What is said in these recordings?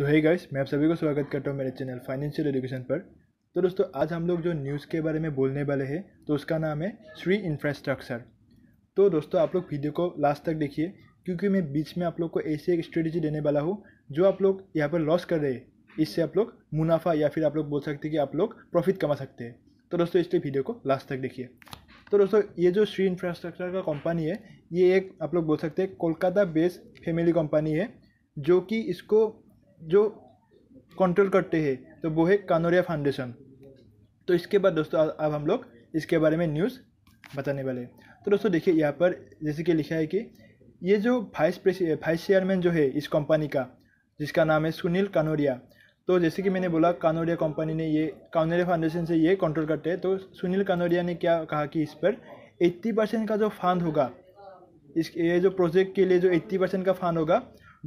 तो है hey guys मैं आप सभी को स्वागत करता हूँ मेरे चैनल फाइनेंशियल एजुकेशन पर तो दोस्तों आज हम लोग जो न्यूज़ के बारे में बोलने वाले हैं तो उसका नाम है श्री इंफ्रास्ट्रक्चर तो दोस्तों आप लोग वीडियो को लास्ट तक देखिए क्योंकि मैं बीच में आप लोग को ऐसी एक स्ट्रेटेजी देने वाला हूँ जो आप लोग यहाँ पर लॉस कर रहे हैं इससे आप लोग मुनाफा या फिर आप लोग बोल सकते हैं कि आप लोग प्रॉफिट कमा सकते हैं तो दोस्तों इसलिए वीडियो को लास्ट तक देखिए तो दोस्तों ये जो श्री इंफ्रास्ट्रक्चर का कंपनी है ये एक आप लोग बोल सकते हैं कोलकाता बेस्ड फैमिली कंपनी है जो कि इसको जो कंट्रोल करते हैं तो वो है कानोरिया फाउंडेशन तो इसके बाद दोस्तों अब हम लोग इसके बारे में न्यूज़ बताने वाले तो दोस्तों देखिए यहाँ पर जैसे कि लिखा है कि ये जो वाइस प्रेस वाइस चेयरमैन जो है इस कंपनी का जिसका नाम है सुनील कानोरिया तो जैसे कि मैंने बोला कानोरिया कंपनी ने ये कानोरिया फाउंडेशन से ये कंट्रोल करते हैं तो सुनील कानोरिया ने क्या कहा कि इस पर 80 परसेंट का जो फंड होगा इस ये जो प्रोजेक्ट के लिए जो 80 परसेंट का फंड होगा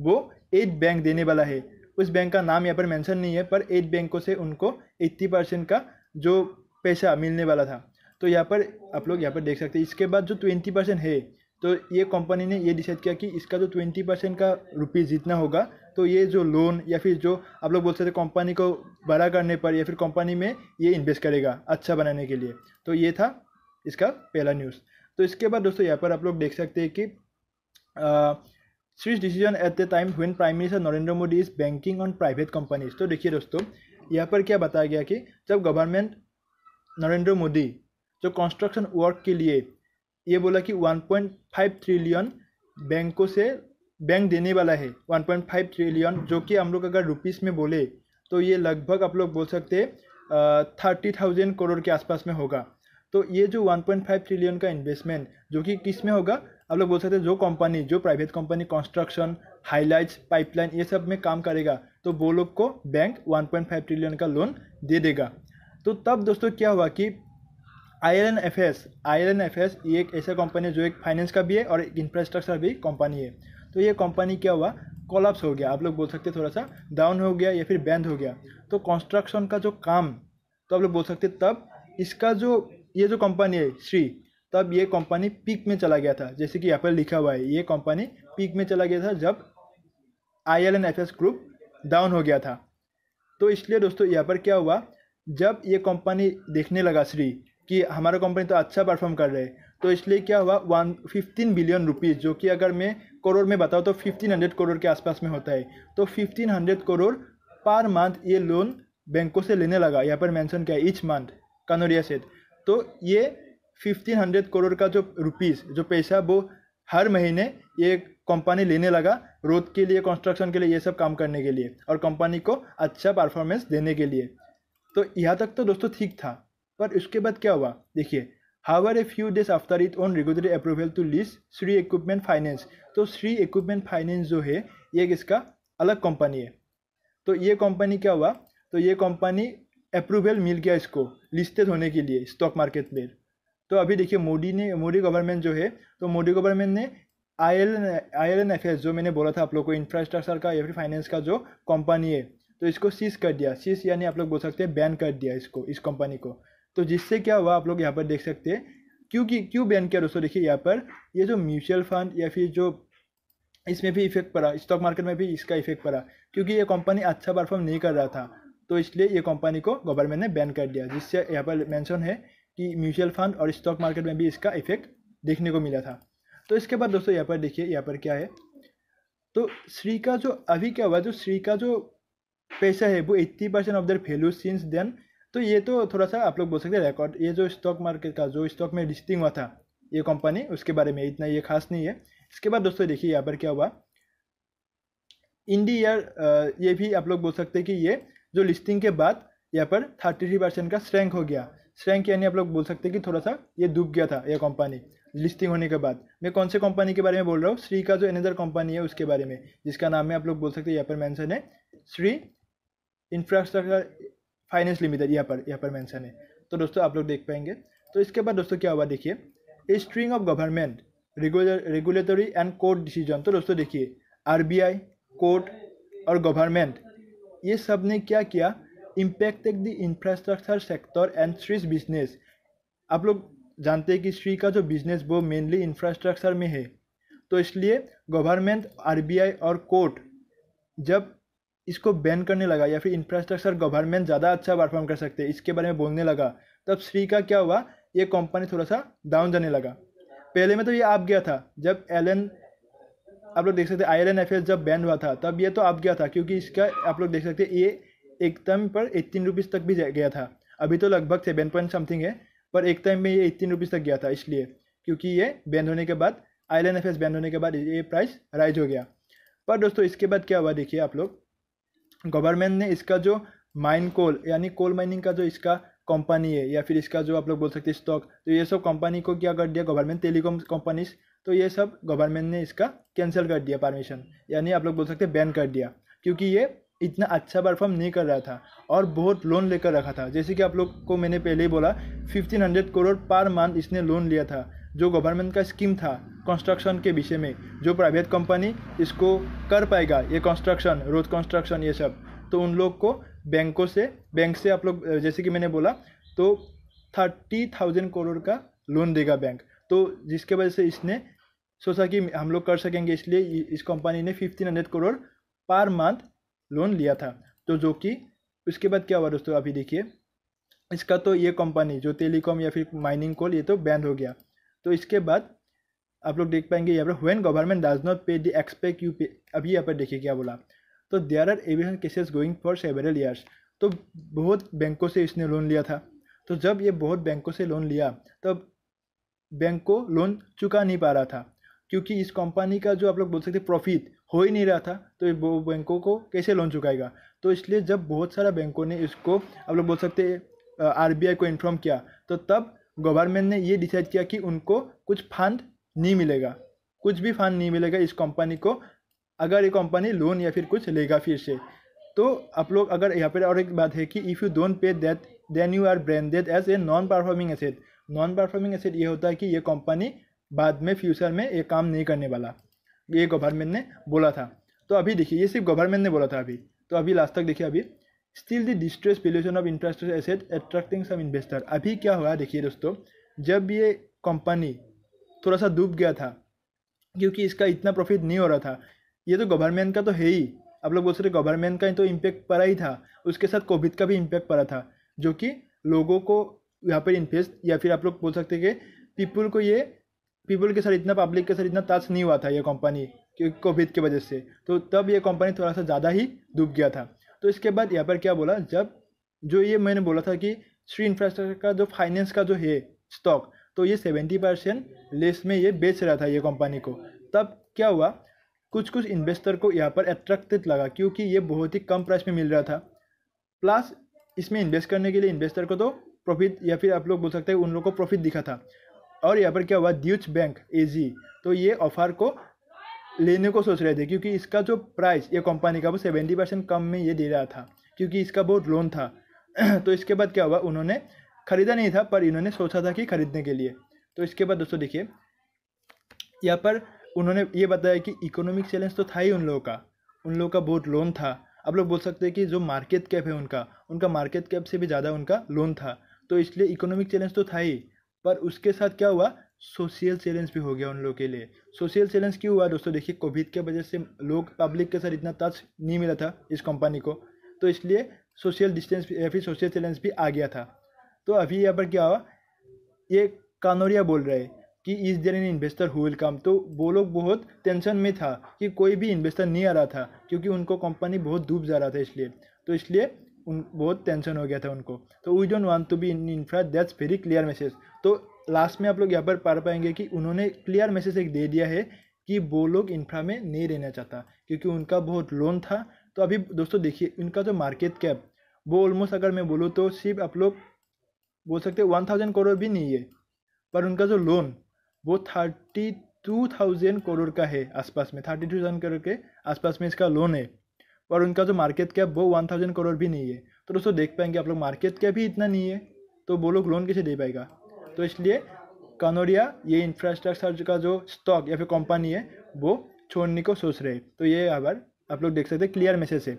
वो एड बैंक देने वाला है उस बैंक का नाम यहाँ पर मेंशन नहीं है पर एट बैंकों से उनको एट्टी परसेंट का जो पैसा मिलने वाला था तो यहाँ पर आप लोग यहाँ पर देख सकते हैं इसके बाद जो ट्वेंटी परसेंट है तो ये कंपनी ने ये डिसाइड किया कि इसका जो ट्वेंटी परसेंट का रुपीज़ जितना होगा तो ये जो लोन या फिर जो आप लोग बोल सकते कंपनी को बड़ा करने पर या फिर कंपनी में ये इन्वेस्ट करेगा अच्छा बनाने के लिए तो ये था इसका पहला न्यूज़ तो इसके बाद दोस्तों यहाँ पर आप लोग देख सकते हैं कि ah, switch decision at the time when prime minister Narendra Modi is banking on private companies तो देखिए दोस्तों यहाँ पर क्या बताया गया कि जब गवर्नमेंट नरेंद्र मोदी जो कंस्ट्रक्शन वर्क के लिए ये बोला कि 1.5 ट्रिलियन बैंकों से बैंक देने वाला है 1.5 ट्रिलियन जो कि हम लोग अगर रुपीस में बोले तो ये लगभग आप लोग बोल सकते थर्टी थाउजेंड करोड़ के आसपास में होगा तो ये जो 1.5 ट्रिलियन का इन्वेस्टमेंट जो कि किस में होगा आप लोग बोल सकते हैं जो कंपनी जो private company construction highlights pipeline ये सब में काम करेगा तो वो लोग को बैंक 1.5 ट्रिलियन का लोन दे देगा तो तब दोस्तों क्या हुआ कि I L N F S I L N F S ये एक ऐसा कंपनी है जो एक फाइनेंस का भी है और एक इंफ्रास्ट्रक्चर भी कंपनी है तो ये कंपनी क्या हुआ कोलाप्स हो गया आप लोग बोल सकते थोड़ा सा डाउन हो गया या फिर बैंड हो गया तो कंस्ट्रक्शन का जो काम तो आप लोग बोल सकते तब इसका जो ये जो कंपनी है श्री तब ये कंपनी पीक में चला गया था जैसे कि यहाँ पर लिखा हुआ है ये कंपनी पीक में चला गया था जब I L N F S group down हो गया था तो इसलिए दोस्तों यहाँ पर क्या हुआ जब ये कंपनी देखने लगा श्री कि हमारा कंपनी तो अच्छा परफॉर्म कर रहे तो इसलिए क्या हुआ वन फिफ्टीन बिलियन रुपीज़ जो कि अगर मैं करोड़ में बताऊँ तो फिफ्टीन हंड्रेड करोड़ के आसपास में होता है तो fifteen hundred crore per month ये लोन बैंकों से लेने लगा यहाँ पर मेंशन किया ईच मंथ कनोरिया सेट तो ये फिफ्टीन हंड्रेड करोड़ का जो रुपीस जो पैसा वो हर महीने ये कंपनी लेने लगा रोड के लिए कंस्ट्रक्शन के लिए ये सब काम करने के लिए और कंपनी को अच्छा परफॉर्मेंस देने के लिए तो यहाँ तक तो दोस्तों ठीक था पर उसके बाद क्या हुआ देखिए however a few days after it won regulatory approval to lease Srei equipment finance तो श्री इक्विपमेंट फाइनेंस जो है ये इसका अलग कंपनी है तो ये कंपनी क्या हुआ तो ये कंपनी अप्रूवल मिल गया इसको लिस्टेड होने के लिए स्टॉक मार्केट में तो अभी देखिए मोदी ने मोदी गवर्नमेंट जो है तो मोदी गवर्नमेंट ने I L I L N जो मैंने बोला था आप लोग को इंफ्रास्ट्रक्चर का या फिर फाइनेंस का जो कंपनी है तो इसको सीज कर दिया सीज यानी आप लोग बोल सकते हैं बैन कर दिया इसको इस कंपनी को तो जिससे क्या हुआ आप लोग यहाँ पर देख सकते हैं क्योंकि क्यों बैन किया दोस्तों देखिए यहाँ पर ये जो म्यूचुअल फंड या फिर जो इसमें भी इफेक्ट पड़ा स्टॉक मार्केट में भी इसका इफेक्ट पड़ा क्योंकि ये कंपनी अच्छा परफॉर्म नहीं कर रहा था तो इसलिए ये कंपनी को गवर्नमेंट ने बैन कर दिया जिससे यहाँ पर मेंशन है कि म्यूचुअल फंड और स्टॉक मार्केट में भी इसका इफेक्ट देखने को मिला था तो इसके बाद दोस्तों यहाँ पर देखिए यहाँ पर क्या है तो श्री का जो अभी क्या हुआ जो श्री का जो पैसा है वो eighty percent of their value since then तो ये तो थोड़ा सा आप लोग बोल सकते हैं रिकॉर्ड ये जो स्टॉक मार्केट का जो स्टॉक में लिस्टिंग हुआ था ये कंपनी उसके बारे में इतना ये खास नहीं है इसके बाद दोस्तों देखिए यहाँ पर क्या हुआ इंडिया ईयर ये भी आप लोग बोल सकते हैं कि ये जो लिस्टिंग के बाद यहाँ पर थर्टी थ्री परसेंट का श्रैंक हो गया श्रैंक यानी आप लोग बोल सकते हैं कि थोड़ा सा ये डूब गया था यह कंपनी लिस्टिंग होने के बाद मैं कौन से कंपनी के बारे में बोल रहा हूँ श्री का जो एनेजर कंपनी है उसके बारे में जिसका नाम है आप लोग बोल सकते हैं यहाँ पर मैंसन है श्री इंफ्रास्ट्रक्चर फाइनेंस लिमिटेड यहाँ पर यहाँ पर मैंसन है तो दोस्तों आप लोग देख पाएंगे तो इसके बाद दोस्तों क्या हुआ देखिए a string of government regulatory and court decision तो दोस्तों देखिए आरबीआई कोर्ट और गवर्नमेंट ये सब ने क्या किया impacted the infrastructure sector and श्रीज बिजनेस आप लोग जानते हैं कि श्री का जो बिजनेस वो मेनली इंफ्रास्ट्रक्चर में है तो इसलिए गवर्नमेंट आरबीआई और कोर्ट जब इसको बैन करने लगा या फिर इंफ्रास्ट्रक्चर गवर्नमेंट ज़्यादा अच्छा परफॉर्म कर सकते हैं इसके बारे में बोलने लगा तब श्री का क्या हुआ ये कंपनी थोड़ा सा डाउन जाने लगा पहले में तो ये आप गया था जब एल आप लोग देख सकते हैं आई एल जब बैन हुआ था तब ये तो आप गया था क्योंकि इसका आप लोग देख सकते हैं ये एक टाइम पर एट्टीन रुपीज़ तक भी गया था अभी तो लगभग सेवन पॉइंट समथिंग है पर एक टाइम में ये एट्टीन रुपीज़ तक गया था इसलिए क्योंकि ये बैन होने के बाद एन एफ एस बैन होने के बाद ये प्राइस राइज हो गया पर दोस्तों इसके बाद क्या हुआ देखिए आप लोग गवर्नमेंट ने इसका जो माइन कोल यानी कोल माइनिंग का जो इसका कंपनी है या फिर इसका जो आप लोग बोल सकते हैं स्टॉक तो ये सब कंपनी को क्या कर दिया गवर्नमेंट टेलीकॉम कंपनीज तो ये सब गवर्नमेंट ने इसका कैंसिल कर दिया परमिशन यानी आप लोग बोल सकते हैं बैन कर दिया क्योंकि ये इतना अच्छा परफॉर्म नहीं कर रहा था और बहुत लोन लेकर रखा था जैसे कि आप लोग को मैंने पहले ही बोला 1500 करोड़ पर मंथ इसने लोन लिया था जो गवर्नमेंट का स्कीम था कंस्ट्रक्शन के विषय में जो प्राइवेट कंपनी इसको कर पाएगा ये कंस्ट्रक्शन रोड कंस्ट्रक्शन ये सब तो उन लोग को बैंकों से बैंक से आप लोग जैसे कि मैंने बोला तो थर्टी थाउजेंड करोड़ का लोन देगा बैंक तो जिसके वजह से इसने सोचा कि हम लोग कर सकेंगे इसलिए इस कंपनी ने fifteen hundred crore per month loan लिया था तो जो कि उसके बाद क्या हुआ दोस्तों अभी देखिए इसका तो ये कंपनी जो टेलीकॉम या फिर माइनिंग कोल ये तो बैन हो गया तो इसके बाद आप लोग देख पाएंगे यहाँ पर वेन गवर्नमेंट डाज नॉट पे दी एक्सपेक्ट यू पे अभी यहाँ पर देखिए क्या बोला तो there are aviation cases going for several years तो बहुत बैंकों से इसने लोन लिया था तो जब ये बहुत बैंकों से लोन लिया तब बैंक को लोन चुका नहीं पा रहा था क्योंकि इस कंपनी का जो आप लोग बोल सकते प्रॉफिट हो ही नहीं रहा था तो वो बैंकों को कैसे लोन चुकाएगा तो इसलिए जब बहुत सारा बैंकों ने इसको आप लोग बोल सकते हैं आर को इन्फॉर्म किया तो तब गवर्नमेंट ने ये डिसाइड किया कि उनको कुछ फंड नहीं मिलेगा कुछ भी फंड नहीं मिलेगा इस कंपनी को अगर ये कंपनी लोन या फिर कुछ लेगा फिर से तो आप लोग अगर यहाँ पर और एक बात है कि if you don't pay that then you are branded as a non performing asset non performing asset ये होता है कि ये कंपनी बाद में फ्यूचर में ये काम नहीं करने वाला ये गवर्नमेंट ने बोला था तो अभी देखिए ये सिर्फ गवर्नमेंट ने बोला था अभी तो अभी लास्ट तक देखिए अभी still the distress pollution of infrastructure asset attracting some investor अभी क्या हुआ देखिए दोस्तों जब ये कंपनी थोड़ा सा डूब गया था क्योंकि इसका इतना प्रॉफिट नहीं हो रहा था ये तो गवर्नमेंट का तो है ही आप लोग बोल सकते गवर्नमेंट का ही तो इम्पैक्ट पड़ा ही था उसके साथ कोविड का भी इम्पैक्ट पड़ा था जो कि लोगों को यहाँ पर इन्वेस्ट या फिर आप लोग बोल सकते कि पीपुल को ये पीपल के साथ इतना पब्लिक के साथ इतना टच नहीं हुआ था ये कंपनी कोविड की वजह से तो तब ये कंपनी थोड़ा सा ज़्यादा ही डूब गया था तो इसके बाद यहाँ पर क्या बोला जब जो ये मैंने बोला था कि श्री इंफ्रास्ट्रक्चर का जो फाइनेंस का जो है स्टॉक तो ये सेवेंटी परसेंट लेस में ये बेच रहा था ये कंपनी को तब क्या हुआ कुछ कुछ इन्वेस्टर को यहाँ पर अट्रैक्टिव लगा क्योंकि ये बहुत ही कम प्राइस में मिल रहा था प्लस इसमें इन्वेस्ट करने के लिए इन्वेस्टर को तो प्रॉफिट या फिर आप लोग बोल सकते हैं उन लोग को प्रॉफिट दिखा था और यहाँ पर क्या हुआ द्यूच बैंक ए तो ये ऑफर को लेने को सोच रहे थे क्योंकि इसका जो प्राइस ये कंपनी का वो सेवेंटी परसेंट कम में ये दे रहा था क्योंकि इसका बहुत लोन था तो इसके बाद क्या हुआ उन्होंने ख़रीदा नहीं था पर इन्होंने सोचा था कि ख़रीदने के लिए तो इसके बाद दोस्तों देखिए यहाँ पर उन्होंने ये बताया कि इकोनॉमिक चैलेंज तो था ही उन लोगों का उन लोगों का बहुत लोन था आप लोग बोल सकते हैं कि जो मार्केट कैप है उनका उनका मार्केट कैप से भी ज़्यादा उनका लोन था तो इसलिए इकोनॉमिक चैलेंज तो था ही पर उसके साथ क्या हुआ सोशल चैलेंज भी हो गया उन लोगों के लिए सोशल चैलेंज क्यों हुआ दोस्तों देखिए कोविड के वजह से लोग पब्लिक के साथ इतना टच नहीं मिला था इस कंपनी को तो इसलिए सोशल डिस्टेंस या फिर सोशल चैलेंज भी आ गया था तो अभी यहाँ पर क्या हुआ ये कानोरिया बोल रहे कि is there an investor who will come तो वो लोग बहुत टेंशन में था कि कोई भी इन्वेस्टर नहीं आ रहा था क्योंकि उनको कंपनी बहुत डूब जा रहा था इसलिए तो इसलिए उन बहुत टेंशन हो गया था उनको तो we don't want to be in infra that's very clear message तो लास्ट में आप लोग यहाँ पर पढ़ पाएंगे कि उन्होंने क्लियर मैसेज एक दे दिया है कि वो लोग इन्फ्रा में नहीं रहना चाहता क्योंकि उनका बहुत लोन था तो अभी दोस्तों देखिए उनका जो मार्केट कैप वो ऑलमोस्ट अगर मैं बोलूँ तो सिर्फ आप लोग बोल सकते वन थाउजेंड करोड़ भी नहीं है पर उनका जो लोन वो थर्टी टू थाउजेंड करोड़ का है आसपास में थर्टी टू थाउजेंड करोड़ के आसपास में इसका लोन है और उनका जो मार्केट कैप वो वन थाउजेंड करोड़ भी नहीं है तो दोस्तों देख पाएंगे आप लोग मार्केट कैप ही इतना नहीं है तो वो लोग लोन कैसे दे पाएगा तो इसलिए कानोरिया ये इंफ्रास्ट्रक्चर का जो स्टॉक या फिर कंपनी है वो छोड़ने को सोच रहे तो ये अगर आप लोग देख सकते हैं क्लियर मैसेज है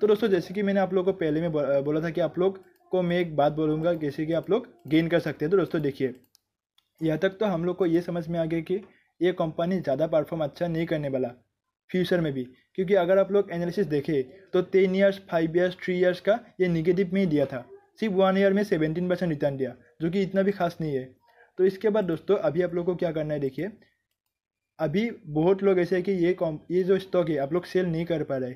तो दोस्तों जैसे कि मैंने आप लोग को पहले में बोला था कि आप लोग को मैं एक बात बोलूँगा जैसे कि आप लोग गेन कर सकते हैं तो दोस्तों देखिए यहाँ तक तो हम लोग को ये समझ में आ गया कि ये कंपनी ज़्यादा परफॉर्म अच्छा नहीं करने वाला फ्यूचर में भी क्योंकि अगर आप लोग एनालिसिस देखें तो ten years five years three years का ये निगेटिव में ही दिया था सिर्फ वन ईयर में सेवेंटीन परसेंट रिटर्न दिया जो कि इतना भी खास नहीं है तो इसके बाद दोस्तों अभी आप लोग को क्या करना है देखिए अभी बहुत लोग ऐसे है कि ये कॉम ये जो स्टॉक है आप लोग सेल नहीं कर पा रहे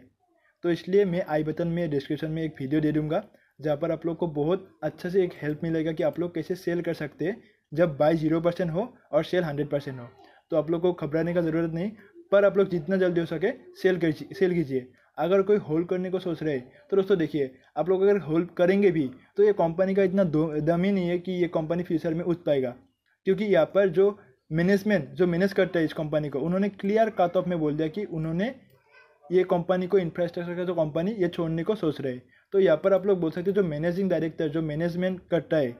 तो इसलिए मैं आई बटन में डिस्क्रिप्शन में एक वीडियो दे दूँगा जहाँ पर आप लोग को बहुत अच्छे से एक हेल्प मिलेगा कि आप लोग कैसे सेल कर सकते हैं जब बाय जीरो परसेंट हो और सेल हंड्रेड परसेंट हो तो आप लोग को घबराने का ज़रूरत नहीं पर आप लोग जितना जल्दी हो सके सेल कर सेल कीजिए अगर कोई होल्ड करने को सोच रहे हैं तो दोस्तों देखिए आप लोग अगर होल्ड करेंगे भी तो ये कंपनी का इतना दम ही नहीं है कि ये कंपनी फ्यूचर में उठ पाएगा क्योंकि यहाँ पर जो मैनेजमेंट जो मैनेज करता है इस कंपनी को उन्होंने क्लियर कट ऑफ में बोल दिया कि उन्होंने ये कंपनी को इंफ्रास्ट्रक्चर का जो कंपनी ये छोड़ने को सोच रहे हैं तो यहाँ पर आप लोग बोल सकते जो मैनेजिंग डायरेक्टर जो मैनेजमेंट करता है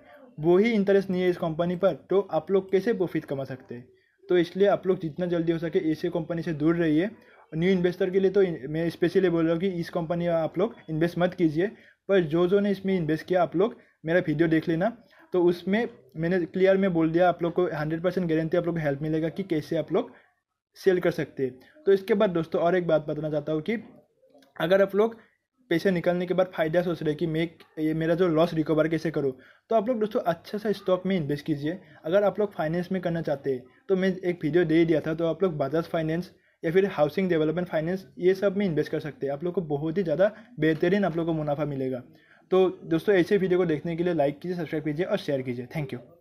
वो ही इंटरेस्ट नहीं है इस कंपनी पर तो आप लोग कैसे प्रॉफिट कमा सकते हैं तो इसलिए आप लोग जितना जल्दी हो सके ऐसे कंपनी से दूर रहिए न्यू इन्वेस्टर के लिए तो मैं स्पेशली बोल रहा हूँ कि इस कंपनी में आप लोग इन्वेस्ट मत कीजिए पर जो जो ने इसमें इन्वेस्ट किया आप लोग मेरा वीडियो देख लेना तो उसमें मैंने क्लियर में बोल दिया आप लोग को हंड्रेड परसेंट गारंटी आप लोग को हेल्प मिलेगा कि कैसे आप लोग सेल कर सकते हैं तो इसके बाद दोस्तों और एक बात बताना चाहता हूँ कि अगर आप लोग पैसे निकालने के बाद फ़ायदा सोच रहे कि मैं ये मेरा जो लॉस रिकवर कैसे करूँ तो आप लोग दोस्तों अच्छा सा स्टॉक में इन्वेस्ट कीजिए अगर आप लोग फाइनेंस में करना चाहते हैं तो मैं एक वीडियो दे ही दिया था तो आप लोग बजाज फाइनेंस या फिर हाउसिंग डेवलपमेंट फाइनेंस ये सब में इन्वेस्ट कर सकते हैं आप लोग को बहुत ही ज़्यादा बेहतरीन आप लोग को मुनाफा मिलेगा तो दोस्तों ऐसे वीडियो को देखने के लिए लाइक कीजिए सब्सक्राइब कीजिए और शेयर कीजिए थैंक यू